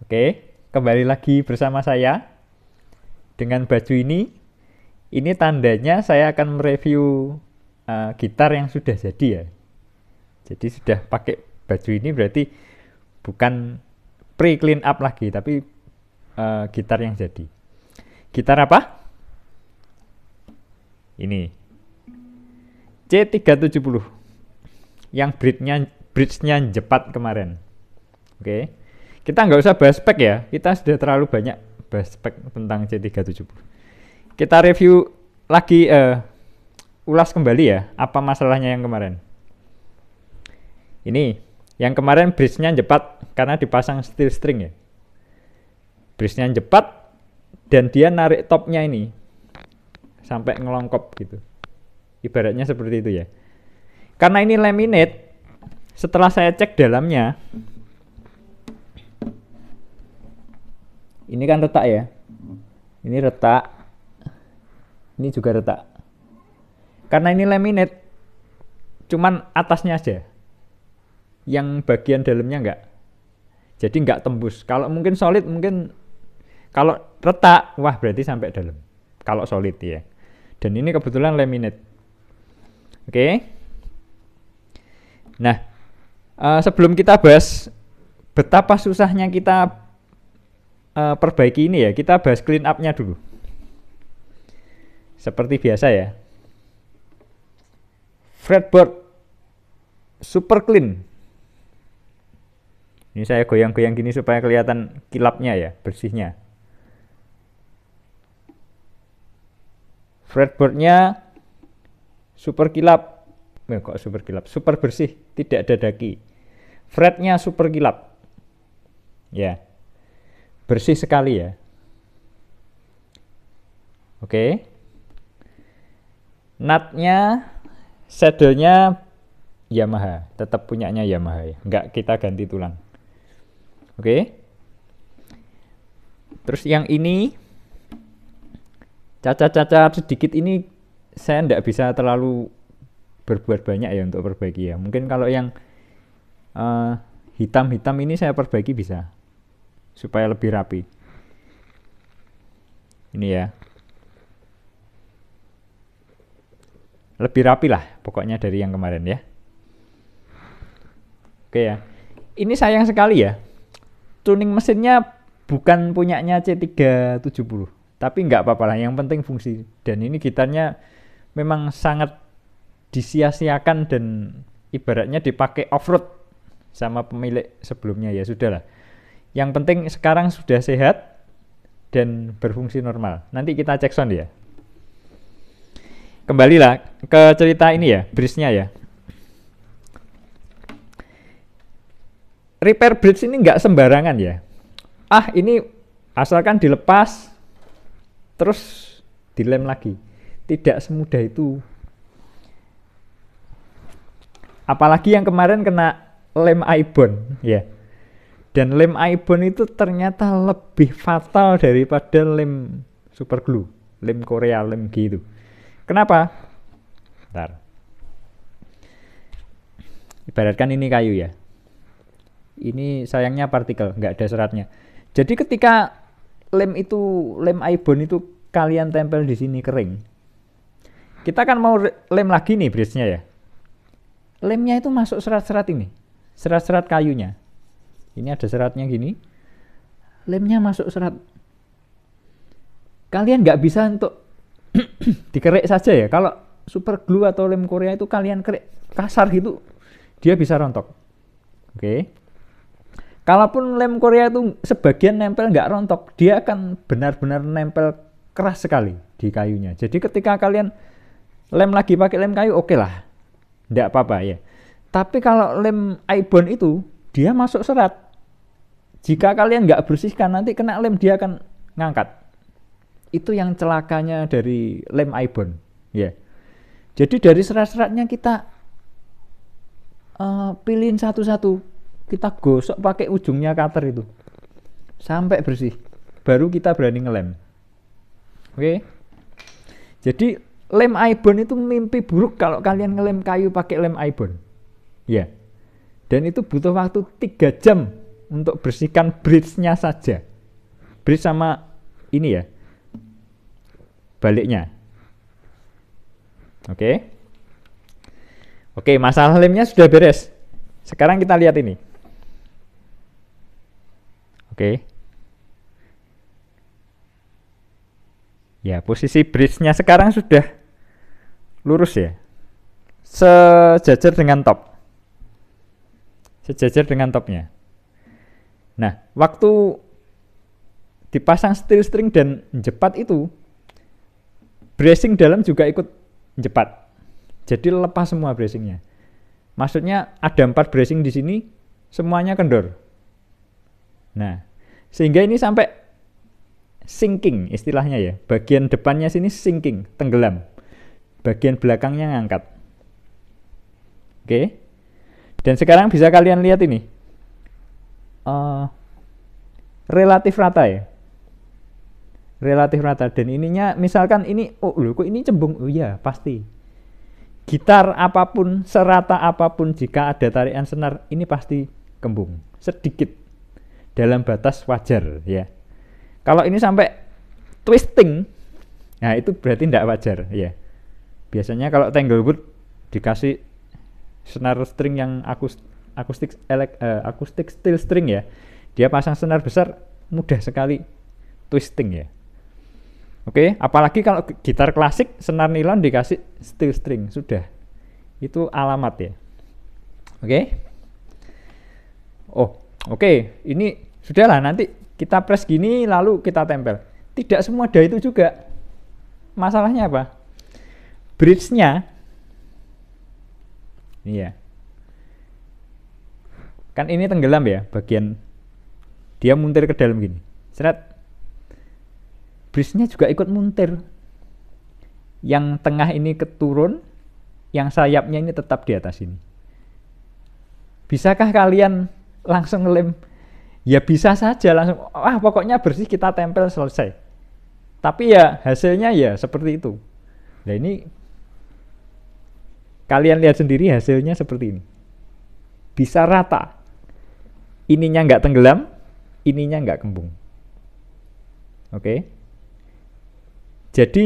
Oke, kembali lagi bersama saya. Dengan baju ini, ini tandanya saya akan mereview uh, gitar yang sudah jadi ya. Jadi sudah pakai baju ini berarti bukan pre clean up lagi, tapi uh, gitar yang jadi. Gitar apa? Ini. C370. Yang bridge-nya bridge-nya jepat kemarin. Oke. Okay kita nggak usah bahas spek ya, kita sudah terlalu banyak bahas spek tentang C370. Kita review lagi, uh, ulas kembali ya, apa masalahnya yang kemarin. Ini, yang kemarin bridge-nya cepat karena dipasang steel string ya. Bridge-nya cepat dan dia narik topnya ini sampai ngelongkop gitu. Ibaratnya seperti itu ya. Karena ini laminate, setelah saya cek dalamnya Ini kan retak ya. Ini retak. Ini juga retak. Karena ini laminate, cuman atasnya aja. Yang bagian dalamnya enggak. Jadi enggak tembus. Kalau mungkin solid mungkin kalau retak, wah berarti sampai dalam. Kalau solid ya. Dan ini kebetulan laminate. Oke. Okay. Nah, uh, sebelum kita bahas betapa susahnya kita uh, perbaiki ini ya. Kita bahas clean up-nya dulu. Seperti biasa ya. Fretboard super clean. Ini saya goyang-goyang gini supaya kelihatan kilapnya ya, bersihnya. Fretboardnya super kilap. Eh, kok super kilap? Super bersih, tidak ada daki. Fretnya super kilap. Ya bersih sekali ya. Oke. Okay. Nutnya, saddlenya Yamaha, tetap punyanya Yamaha ya. Enggak kita ganti tulang. Oke. Okay. Terus yang ini cacat-cacat sedikit ini saya tidak bisa terlalu berbuat banyak ya untuk perbaiki ya. Mungkin kalau yang uh, eh, hitam -hitam ini saya perbaiki bisa supaya lebih rapi ini ya lebih rapi lah pokoknya dari yang kemarin ya oke ya ini sayang sekali ya tuning mesinnya bukan punyanya C370 tapi nggak apa-apa lah yang penting fungsi dan ini gitarnya memang sangat disia-siakan dan ibaratnya dipakai off-road sama pemilik sebelumnya ya sudahlah yang penting sekarang sudah sehat dan berfungsi normal. Nanti kita cek sound ya. Kembalilah ke cerita ini ya, bridge-nya ya. Repair bridge ini nggak sembarangan ya. Ah, ini asalkan dilepas terus dilem lagi. Tidak semudah itu apalagi yang kemarin kena lem ibon ya dan lem ibon itu ternyata lebih fatal daripada lem super glue lem Korea lem gitu kenapa Bentar. ibaratkan ini kayu ya ini sayangnya partikel nggak ada seratnya jadi ketika lem itu lem ibon itu kalian tempel di sini kering kita kan mau lem lagi nih bridge-nya ya lemnya itu masuk serat-serat ini serat-serat kayunya ini ada seratnya gini lemnya masuk serat kalian nggak bisa untuk dikerek saja ya kalau super glue atau lem Korea itu kalian kerek kasar gitu dia bisa rontok oke okay. kalaupun lem Korea itu sebagian nempel nggak rontok dia akan benar-benar nempel keras sekali di kayunya jadi ketika kalian lem lagi pakai lem kayu oke okay lah tidak apa-apa ya tapi kalau lem ibon itu dia masuk serat jika kalian nggak bersihkan nanti kena lem dia akan ngangkat. Itu yang celakanya dari lem ibon. Ya. Jadi dari serat-seratnya kita uh, eh, pilihin satu-satu. Kita gosok pakai ujungnya cutter itu. Sampai bersih. Baru kita berani ngelem. Oke. Jadi lem ibon itu mimpi buruk kalau kalian ngelem kayu pakai lem ibon. Ya. Dan itu butuh waktu tiga jam untuk bersihkan bridge-nya saja. Bridge sama ini ya. Baliknya. Oke. Okay. Oke, okay, masalah lemnya sudah beres. Sekarang kita lihat ini. Oke. Okay. Ya, posisi bridge-nya sekarang sudah lurus ya. Sejajar dengan top. Sejajar dengan topnya. Nah, waktu dipasang steel string dan jepat itu, bracing dalam juga ikut jepat. Jadi lepas semua bracingnya. Maksudnya ada empat bracing di sini, semuanya kendor. Nah, sehingga ini sampai sinking istilahnya ya. Bagian depannya sini sinking, tenggelam. Bagian belakangnya ngangkat. Oke. Dan sekarang bisa kalian lihat ini Eh, relatif rata ya relatif rata dan ininya misalkan ini oh loh kok ini cembung oh iya pasti gitar apapun serata apapun jika ada tarian senar ini pasti kembung sedikit dalam batas wajar ya kalau ini sampai twisting nah itu berarti tidak wajar ya biasanya kalau tanglewood dikasih senar string yang akustik akustik elek, uh, akustik steel string ya dia pasang senar besar mudah sekali twisting ya oke okay? apalagi kalau gitar klasik senar nilon dikasih steel string sudah itu alamat ya oke okay? oh oke okay. ini sudahlah nanti kita press gini lalu kita tempel tidak semua ada itu juga masalahnya apa bridge-nya iya kan ini tenggelam ya bagian dia muntir ke dalam gini seret brisnya juga ikut muntir yang tengah ini keturun yang sayapnya ini tetap di atas ini bisakah kalian langsung ngelem ya bisa saja langsung wah pokoknya bersih kita tempel selesai tapi ya hasilnya ya seperti itu nah ini kalian lihat sendiri hasilnya seperti ini bisa rata ininya nggak tenggelam, ininya nggak kembung. Oke. Okay? Jadi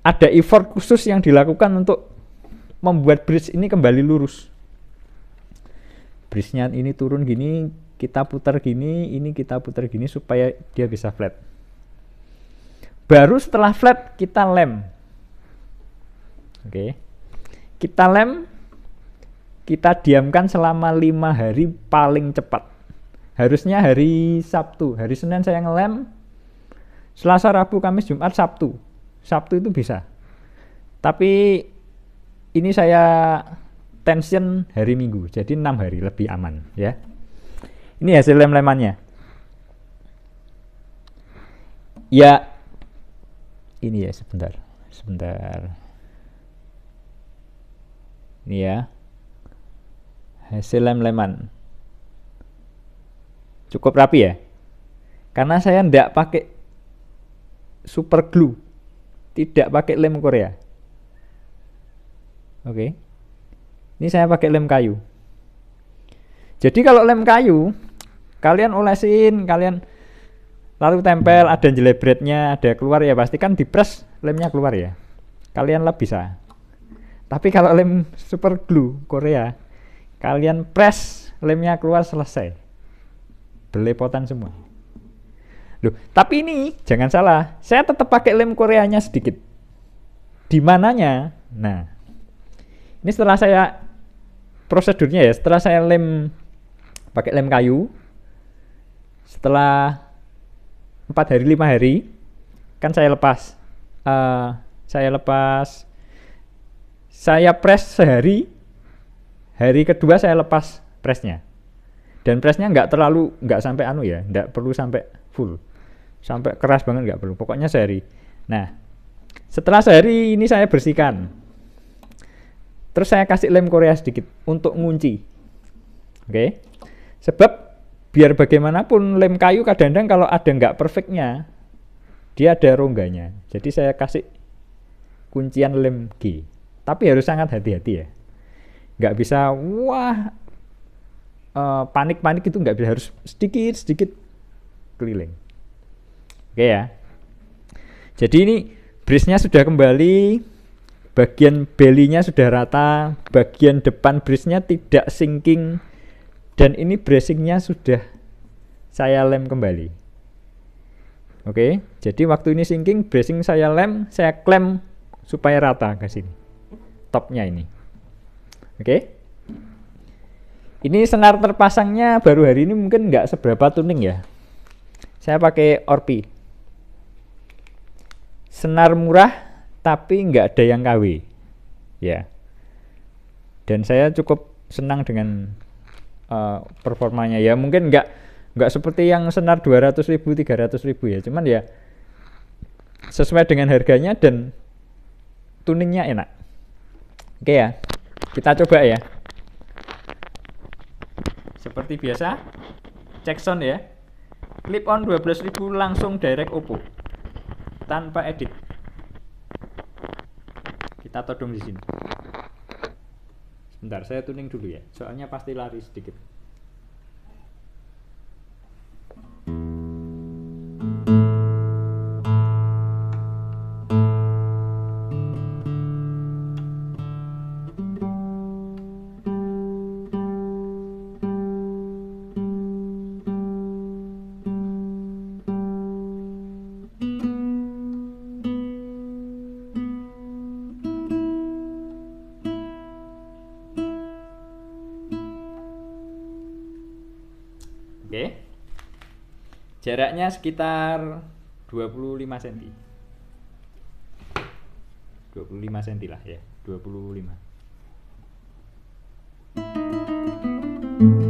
ada effort khusus yang dilakukan untuk membuat bridge ini kembali lurus. Bridge-nya ini turun gini, kita putar gini, ini kita putar gini supaya dia bisa flat. Baru setelah flat kita lem. Oke. Okay. Kita lem kita diamkan selama lima hari paling cepat. Harusnya hari Sabtu, hari Senin saya ngelem, Selasa, Rabu, Kamis, Jumat, Sabtu. Sabtu itu bisa. Tapi ini saya tension hari Minggu, jadi enam hari lebih aman ya. Ini hasil lem-lemannya. Ya, ini ya sebentar, sebentar. Ini ya hasil lem-leman cukup rapi ya karena saya tidak pakai super glue tidak pakai lem Korea oke ini saya pakai lem kayu jadi kalau lem kayu kalian olesin kalian lalu tempel ada jelebretnya ada keluar ya pastikan dipres lemnya keluar ya kalian lah bisa tapi kalau lem super glue Korea kalian press lemnya keluar selesai belepotan semua Loh, tapi ini jangan salah saya tetap pakai lem koreanya sedikit di mananya nah ini setelah saya prosedurnya ya setelah saya lem pakai lem kayu setelah empat hari lima hari kan saya lepas uh, saya lepas saya press sehari hari kedua saya lepas presnya dan presnya nggak terlalu nggak sampai anu ya nggak perlu sampai full sampai keras banget nggak perlu pokoknya sehari nah setelah sehari ini saya bersihkan terus saya kasih lem korea sedikit untuk ngunci oke okay? sebab biar bagaimanapun lem kayu kadang-kadang kalau ada nggak perfectnya dia ada rongganya jadi saya kasih kuncian lem G tapi harus sangat hati-hati ya nggak bisa wah eh, panik-panik uh, panik -panik itu nggak bisa harus sedikit sedikit keliling oke ya jadi ini brisnya sudah kembali bagian belinya sudah rata bagian depan brisnya tidak sinking dan ini bracingnya sudah saya lem kembali oke jadi waktu ini sinking bracing saya lem saya klem supaya rata ke sini topnya ini Oke. Okay? Ini senar terpasangnya baru hari ini mungkin nggak seberapa tuning ya. Saya pakai Orpi. Senar murah tapi nggak ada yang KW. Ya. Dan saya cukup senang dengan uh, performanya ya. Mungkin nggak nggak seperti yang senar 200.000 ribu, ribu ya. Cuman ya sesuai dengan harganya dan tuningnya enak. Oke okay ya. Kita coba ya. Seperti biasa, cek sound ya. Clip on 12.000 langsung direct Oppo. Tanpa edit. Kita todong di sini. Sebentar, saya tuning dulu ya. Soalnya pasti lari sedikit. Jaraknya sekitar 25 cm. 25 cm lah ya, 25. Thank you.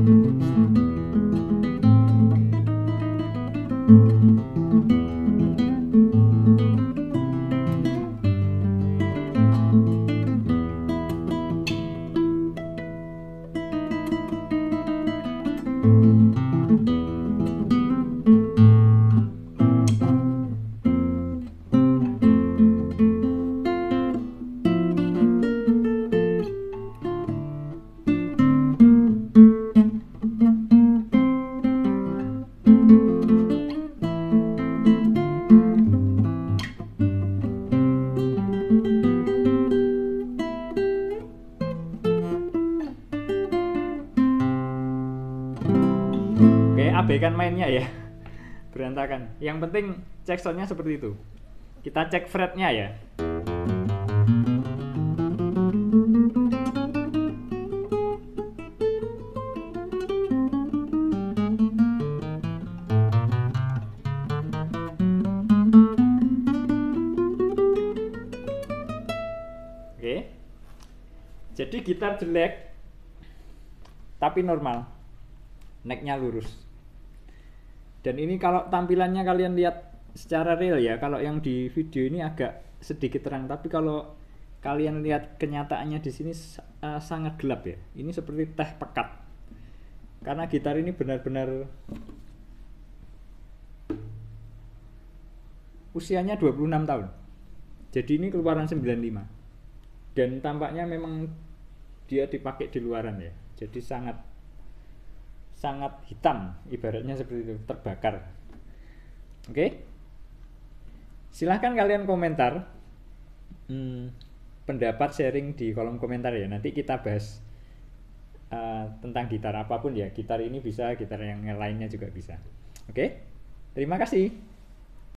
Oke, okay, hmm. abaikan mainnya ya berantakan yang penting cek soundnya seperti itu kita cek fretnya ya Oke. Jadi gitar jelek tapi normal. Necknya lurus dan ini kalau tampilannya kalian lihat secara real ya kalau yang di video ini agak sedikit terang tapi kalau kalian lihat kenyataannya di sini uh, sangat gelap ya ini seperti teh pekat karena gitar ini benar-benar usianya 26 tahun jadi ini keluaran 95 dan tampaknya memang dia dipakai di luaran ya jadi sangat sangat hitam ibaratnya seperti itu terbakar oke silahkan kalian komentar hmm, pendapat sharing di kolom komentar ya nanti kita bahas uh, tentang gitar apapun ya gitar ini bisa gitar yang lainnya juga bisa oke terima kasih